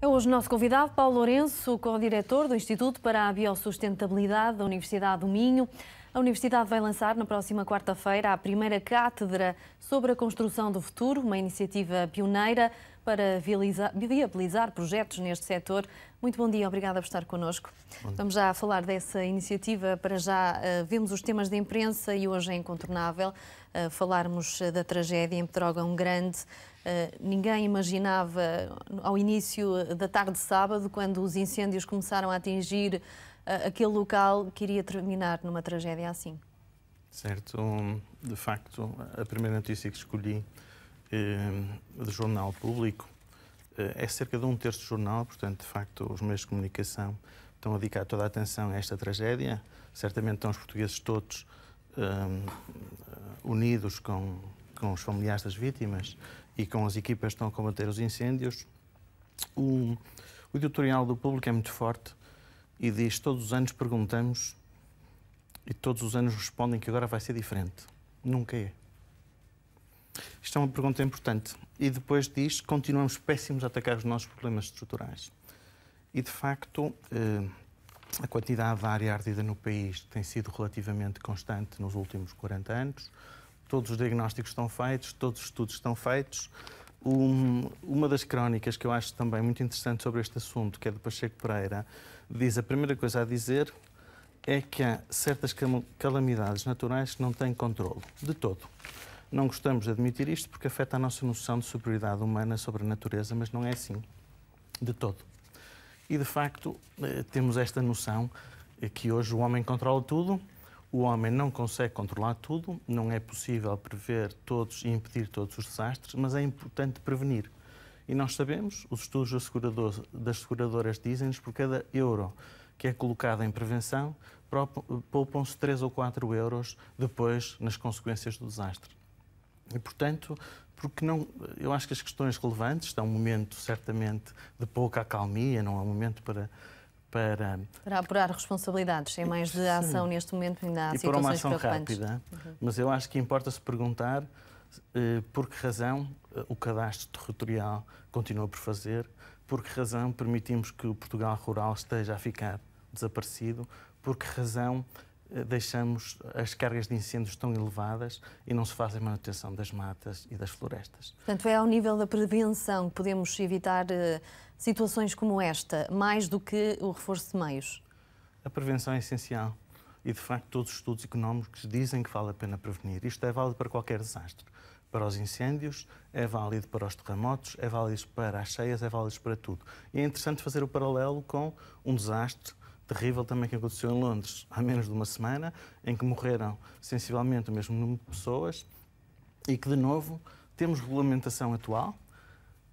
É hoje o nosso convidado Paulo Lourenço, co-diretor do Instituto para a Biosustentabilidade da Universidade do Minho. A Universidade vai lançar na próxima quarta-feira a primeira cátedra sobre a construção do futuro, uma iniciativa pioneira para viabilizar projetos neste setor. Muito bom dia, obrigada por estar connosco. Vamos já falar dessa iniciativa. Para já eh, vemos os temas da imprensa e hoje é incontornável eh, falarmos eh, da tragédia em Pedrógão Grande. Ninguém imaginava, ao início da tarde de sábado, quando os incêndios começaram a atingir aquele local, que iria terminar numa tragédia assim. Certo, de facto, a primeira notícia que escolhi eh, de jornal público eh, é cerca de um terço do jornal, portanto, de facto, os meios de comunicação estão a dedicar toda a atenção a esta tragédia. Certamente estão os portugueses todos um, eh, unidos com, com os familiares das vítimas e com as equipas que estão a combater os incêndios. O, o editorial do público é muito forte e diz: Todos os anos perguntamos e todos os anos respondem que agora vai ser diferente. Nunca é. Isto é uma pergunta importante. E depois diz, continuamos péssimos a atacar os nossos problemas estruturais. E, de facto, eh, a quantidade de área ardida no país tem sido relativamente constante nos últimos 40 anos. Todos os diagnósticos estão feitos, todos os estudos estão feitos. Um, uma das crónicas que eu acho também muito interessante sobre este assunto, que é de Pacheco Pereira, diz a primeira coisa a dizer é que há certas calamidades naturais que não têm controle, de todo. Não gostamos de admitir isto porque afeta a nossa noção de superioridade humana sobre a natureza, mas não é assim de todo. E de facto, eh, temos esta noção eh, que hoje o homem controla tudo, o homem não consegue controlar tudo, não é possível prever todos e impedir todos os desastres, mas é importante prevenir. E nós sabemos, os estudos das seguradoras, dizem-nos por cada euro que é colocado em prevenção, eh, poupam-se 3 ou 4 euros depois nas consequências do desastre. E, portanto, porque não, eu acho que as questões relevantes estão um momento, certamente, de pouca acalmia, não é um momento para. Para, para apurar responsabilidades, é mais de ação Sim. neste momento, ainda há e situações uma ação rápida, uhum. mas eu acho que importa-se perguntar eh, por que razão eh, o cadastro territorial continua por fazer, por que razão permitimos que o Portugal rural esteja a ficar desaparecido, por que razão eh, deixamos as cargas de incêndios tão elevadas e não se faz a manutenção das matas e das florestas. Portanto, é ao nível da prevenção que podemos evitar eh, situações como esta, mais do que o reforço de meios? A prevenção é essencial e, de facto, todos os estudos económicos dizem que vale a pena prevenir. Isto é válido para qualquer desastre. Para os incêndios, é válido para os terremotos, é válido para as cheias, é válido para tudo. E é interessante fazer o paralelo com um desastre terrível também que aconteceu em Londres há menos de uma semana, em que morreram sensivelmente o mesmo número de pessoas e que, de novo, temos regulamentação atual.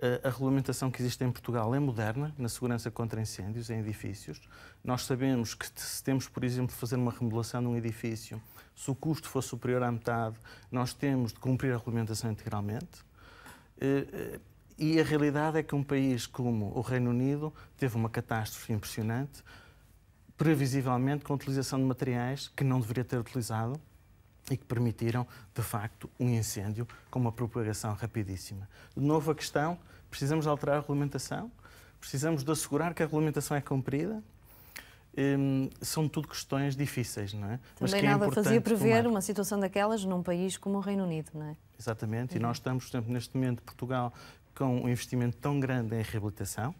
Eh, a regulamentação que existe em Portugal é moderna na segurança contra incêndios em edifícios. Nós sabemos que, se temos, por exemplo, de fazer uma remodelação de um edifício, se o custo for superior à metade, nós temos de cumprir a regulamentação integralmente. Eh, eh, e a realidade é que um país como o Reino Unido teve uma catástrofe impressionante, previsivelmente com a utilização de materiais que não deveria ter utilizado e que permitiram, de facto, um incêndio com uma propagação rapidíssima. De novo a questão, precisamos alterar a regulamentação, precisamos de assegurar que a regulamentação é cumprida, Hum, são tudo questões difíceis, não é? Também Mas que é nada é fazia prever tomar. uma situação daquelas num país como o Reino Unido, não é? Exatamente, uhum. e nós estamos, por exemplo, neste momento, Portugal, com um investimento tão grande em reabilitação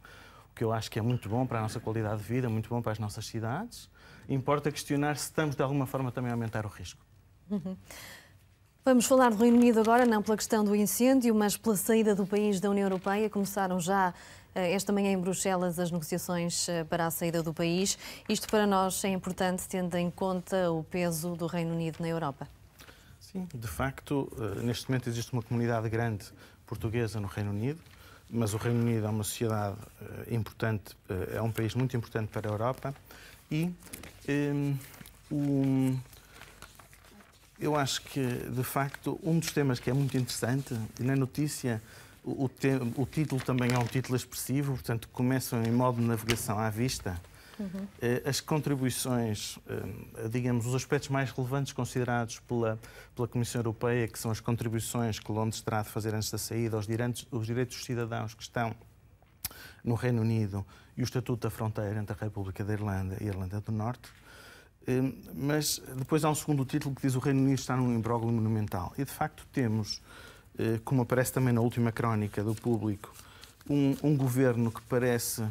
que eu acho que é muito bom para a nossa qualidade de vida, muito bom para as nossas cidades. Importa questionar se estamos, de alguma forma, também a aumentar o risco. Uhum. Vamos falar do Reino Unido agora, não pela questão do incêndio, mas pela saída do país da União Europeia. Começaram já eh, esta manhã em Bruxelas as negociações eh, para a saída do país. Isto para nós é importante, tendo em conta o peso do Reino Unido na Europa. Sim, de facto, eh, neste momento existe uma comunidade grande portuguesa no Reino Unido mas o Reino Unido é uma sociedade eh, importante, eh, é um país muito importante para a Europa e um, ehm, um, eu acho que, de facto, um dos temas que é muito interessante, e na notícia o, o, te, o título também é um título expressivo, portanto, começam em modo de navegação à vista, Uhum. Eh, as contribuições, eh, digamos, os aspectos mais relevantes considerados pela, pela Comissão Europeia, que são as contribuições que Londres terá de fazer antes da saída, os direitos, os direitos dos cidadãos que estão no Reino Unido e o Estatuto da Fronteira entre a República da Irlanda e a Irlanda do Norte. Eh, mas depois há um segundo título que diz o Reino Unido está num imbróglio monumental. E de facto temos, como aparece também na última crónica do público, um, um governo que parece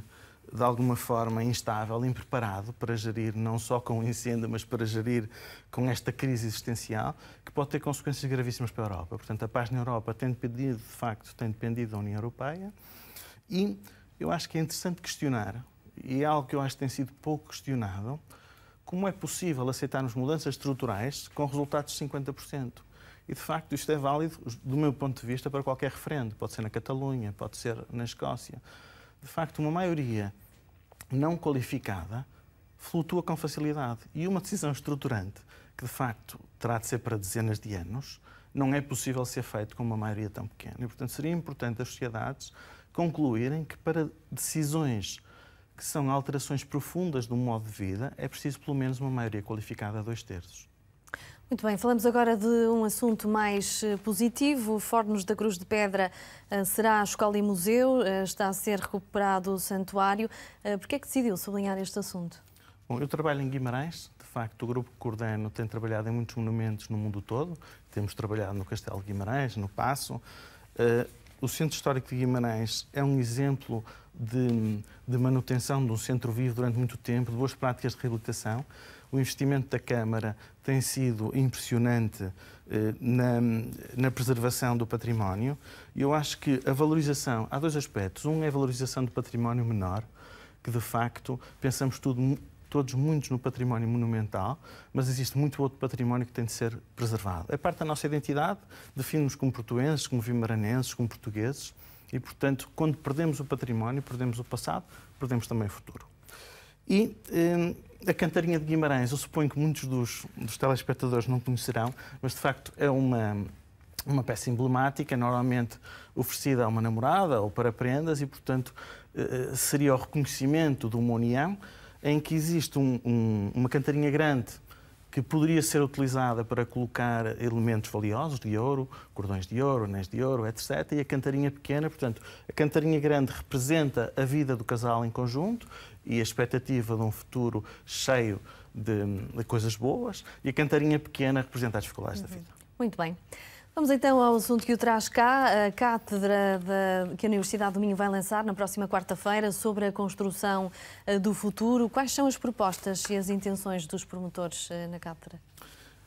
de alguma forma instável, impreparado para gerir não só com o incêndio, mas para gerir com esta crise existencial, que pode ter consequências gravíssimas para a Europa. Portanto, a paz na Europa tem dependido, de facto, tem dependido da União Europeia e eu acho que é interessante questionar, e é algo que eu acho que tem sido pouco questionado, como é possível aceitarmos mudanças estruturais com resultados de 50%? E, de facto, isto é válido, do meu ponto de vista, para qualquer referendo. Pode ser na Catalunha, pode ser na Escócia. De facto, uma maioria não qualificada flutua com facilidade. E uma decisão estruturante, que de facto terá de ser para dezenas de anos, não é possível ser feito com uma maioria tão pequena. E, portanto, seria importante as sociedades concluírem que para decisões que são alterações profundas do modo de vida, é preciso pelo menos uma maioria qualificada a dois terços. Muito bem, falamos agora de um assunto mais eh, positivo. O Fornos da Cruz de Pedra eh, será a escola e museu, eh, está a ser recuperado o santuário. Por que é que decidiu sublinhar este assunto? Bom, eu trabalho em Guimarães, de facto o grupo que coordeno tem trabalhado em muitos monumentos no mundo todo. Temos trabalhado no Castelo de Guimarães, no Passo. O Centro Histórico de Guimarães é um exemplo de, de manutenção de um centro vivo durante muito tempo, de boas práticas de reabilitação. O investimento da Câmara tem sido impressionante eh, na, na, preservação do património. eu acho que a valorização, há dois aspectos. Um é a valorização do património menor, que de facto pensamos tudo, todos muitos no património monumental, mas existe muito outro património que tem de ser preservado. É parte da nossa identidade, definimos como portuenses, como vimaranenses, como portugueses. E, portanto, quando perdemos o património, perdemos o passado, perdemos também o futuro. E eh, a Cantarinha de Guimarães, eu suponho que muitos dos, dos telespectadores não conhecerão, mas de facto é uma, uma peça emblemática, normalmente oferecida a uma namorada ou para prendas, e portanto eh, eh, seria o reconhecimento de uma união em que existe um, um, uma cantarinha grande que poderia ser utilizada para colocar elementos valiosos de ouro, cordões de ouro, anéis de ouro, etc. E a cantarinha pequena, portanto, a cantarinha grande representa a vida do casal em conjunto e a expectativa de um futuro cheio de, de coisas boas e a cantarinha pequena representa as dificuldades uhum. da vida. Muito bem. Vamos então ao assunto que o traz cá, a cátedra que a Universidade do Minho vai lançar na próxima quarta-feira sobre a construção eh, do futuro. Quais são as propostas e as intenções dos promotores eh, na cátedra?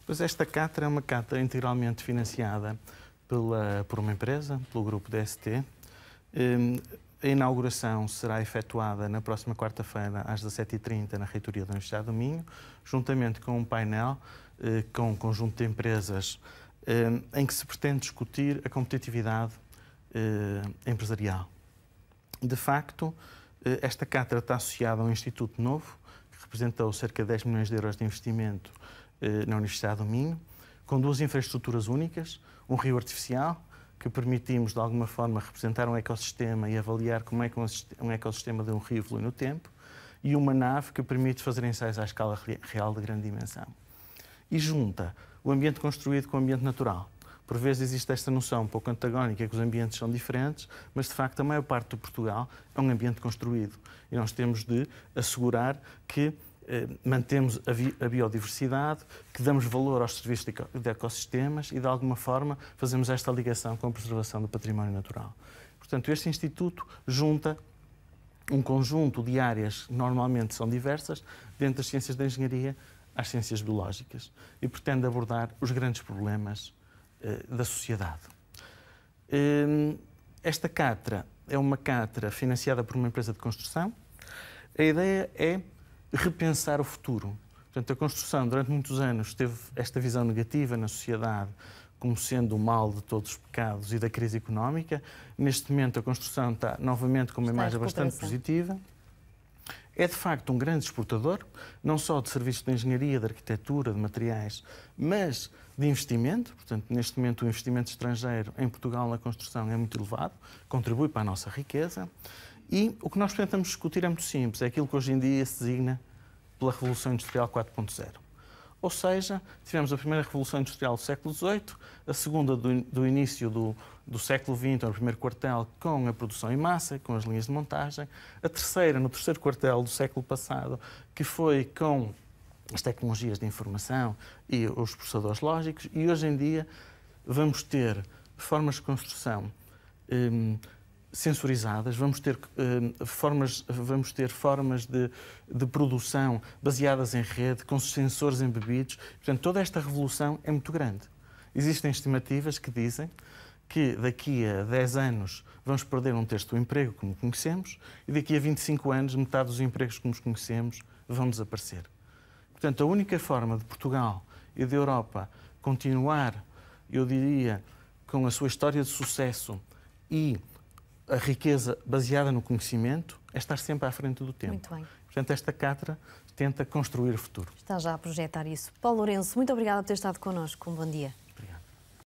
Pois esta cátedra é uma cátedra integralmente financiada pela, por uma empresa, pelo grupo DST. Hum, a inauguração será efetuada na próxima quarta-feira, às 17h30, na Reitoria da Universidade do Minho, juntamente com um painel eh, com um conjunto de empresas eh, em que se pretende discutir a competitividade eh, empresarial. De facto, eh, esta cátedra está associada a um instituto novo, que representou cerca de 10 milhões de euros de investimento eh, na Universidade do Minho, com duas infraestruturas únicas, um rio artificial que permitimos, de alguma forma, representar um ecossistema e avaliar como é que um ecossistema de um rio evolui no tempo, e uma nave que permite fazer ensaios à escala real de grande dimensão. E junta o ambiente construído com o ambiente natural. Por vezes existe esta noção um pouco antagónica que os ambientes são diferentes, mas de facto a maior parte do Portugal é um ambiente construído. E nós temos de assegurar que eh, mantemos a biodiversidade, que damos valor aos serviços de ecossistemas e, de alguma forma, fazemos esta ligação com a preservação do património natural. Portanto, este Instituto junta um conjunto de áreas que normalmente são diversas, dentro das ciências da engenharia, às ciências biológicas, e pretende abordar os grandes problemas eh, da sociedade. Eh, esta catra é uma catra financiada por uma empresa de construção. A ideia é repensar o futuro. Portanto, a construção, durante muitos anos, teve esta visão negativa na sociedade, como sendo o mal de todos os pecados e da crise económica. Neste momento, a construção está novamente com uma está imagem bastante positiva. É de facto um grande exportador, não só de serviços de engenharia, de arquitetura, de materiais, mas de investimento. Portanto, neste momento, o investimento estrangeiro em Portugal na construção é muito elevado, contribui para a nossa riqueza. E o que nós tentamos discutir é muito simples, é aquilo que hoje em dia se designa pela Revolução Industrial 4.0. Ou seja, tivemos a primeira Revolução Industrial do século XVIII, a segunda do, do início do, do século XX, no primeiro quartel, com a produção em massa, com as linhas de montagem, a terceira, no terceiro quartel do século passado, que foi com as tecnologias de informação e os processadores lógicos, e hoje em dia vamos ter formas de construção. Hum, sensorizadas, vamos ter uh, formas, vamos ter formas de, de produção baseadas em rede, com sensores embebidos. Portanto, toda esta revolução é muito grande. Existem estimativas que dizem que daqui a 10 anos vamos perder um terço do emprego, como conhecemos, e daqui a 25 anos metade dos empregos como conhecemos vão desaparecer. Portanto, a única forma de Portugal e da Europa continuar, eu diria, com a sua história de sucesso e a riqueza baseada no conhecimento é estar sempre à frente do tempo. Muito bem. Portanto, esta catra, tenta construir o futuro. Está já a projetar isso. Paulo Lourenço, muito obrigada por ter estado connosco. Um bom dia.